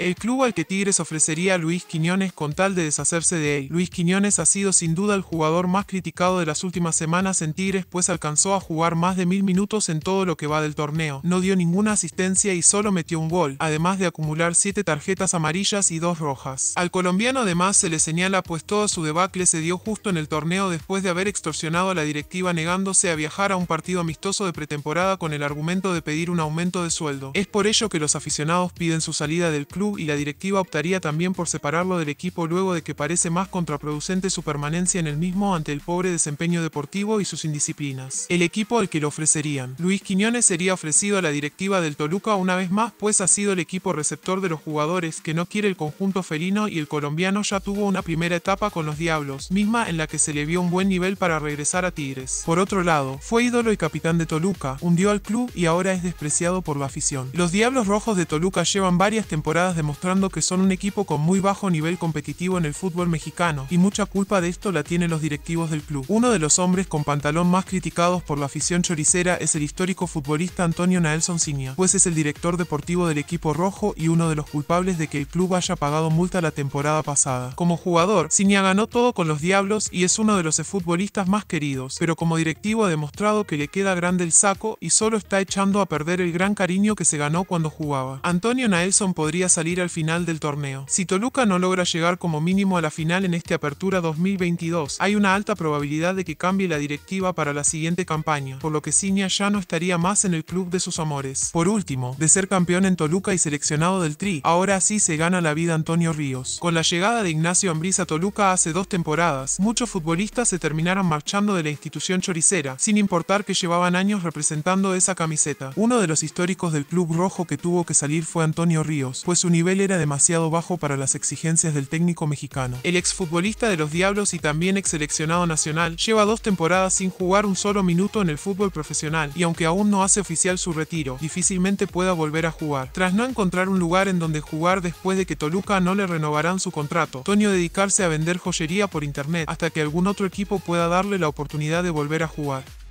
El club al que Tigres ofrecería a Luis Quiñones con tal de deshacerse de él. Luis Quiñones ha sido sin duda el jugador más criticado de las últimas semanas en Tigres pues alcanzó a jugar más de mil minutos en todo lo que va del torneo. No dio ninguna asistencia y solo metió un gol, además de acumular siete tarjetas amarillas y dos rojas. Al colombiano además se le señala pues todo su debacle se dio justo en el torneo después de haber extorsionado a la directiva negándose a viajar a un partido amistoso de pretemporada con el argumento de pedir un aumento de sueldo. Es por ello que los aficionados piden su salida del club y la directiva optaría también por separarlo del equipo luego de que parece más contraproducente su permanencia en el mismo ante el pobre desempeño deportivo y sus indisciplinas. El equipo al que lo ofrecerían. Luis Quiñones sería ofrecido a la directiva del Toluca una vez más pues ha sido el equipo receptor de los jugadores que no quiere el conjunto felino y el colombiano ya tuvo una primera etapa con los Diablos, misma en la que se le vio un buen nivel para regresar a Tigres. Por otro lado, fue ídolo y capitán de Toluca, hundió al club y ahora es despreciado por la afición. Los Diablos Rojos de Toluca llevan varias temporadas demostrando que son un equipo con muy bajo nivel competitivo en el fútbol mexicano, y mucha culpa de esto la tienen los directivos del club. Uno de los hombres con pantalón más criticados por la afición choricera es el histórico futbolista Antonio Naelson Sinia, pues es el director deportivo del equipo rojo y uno de los culpables de que el club haya pagado multa la temporada pasada. Como jugador, Sinia ganó todo con los Diablos y es uno de los futbolistas más queridos, pero como directivo ha demostrado que le queda grande el saco y solo está echando a perder el gran cariño que se ganó cuando jugaba. Antonio Naelson podría salir al final del torneo. Si Toluca no logra llegar como mínimo a la final en esta apertura 2022, hay una alta probabilidad de que cambie la directiva para la siguiente campaña, por lo que Sinia ya no estaría más en el club de sus amores. Por último, de ser campeón en Toluca y seleccionado del Tri, ahora sí se gana la vida Antonio Ríos. Con la llegada de Ignacio Ambriz a Toluca hace dos temporadas, muchos futbolistas se terminaron marchando de la institución choricera, sin importar que llevaban años representando esa camiseta. Uno de los históricos del club rojo que tuvo que salir fue Antonio Ríos, pues un nivel era demasiado bajo para las exigencias del técnico mexicano. El exfutbolista de los Diablos y también ex seleccionado nacional lleva dos temporadas sin jugar un solo minuto en el fútbol profesional y aunque aún no hace oficial su retiro, difícilmente pueda volver a jugar. Tras no encontrar un lugar en donde jugar después de que Toluca no le renovarán su contrato, Tonio dedicarse a vender joyería por internet hasta que algún otro equipo pueda darle la oportunidad de volver a jugar.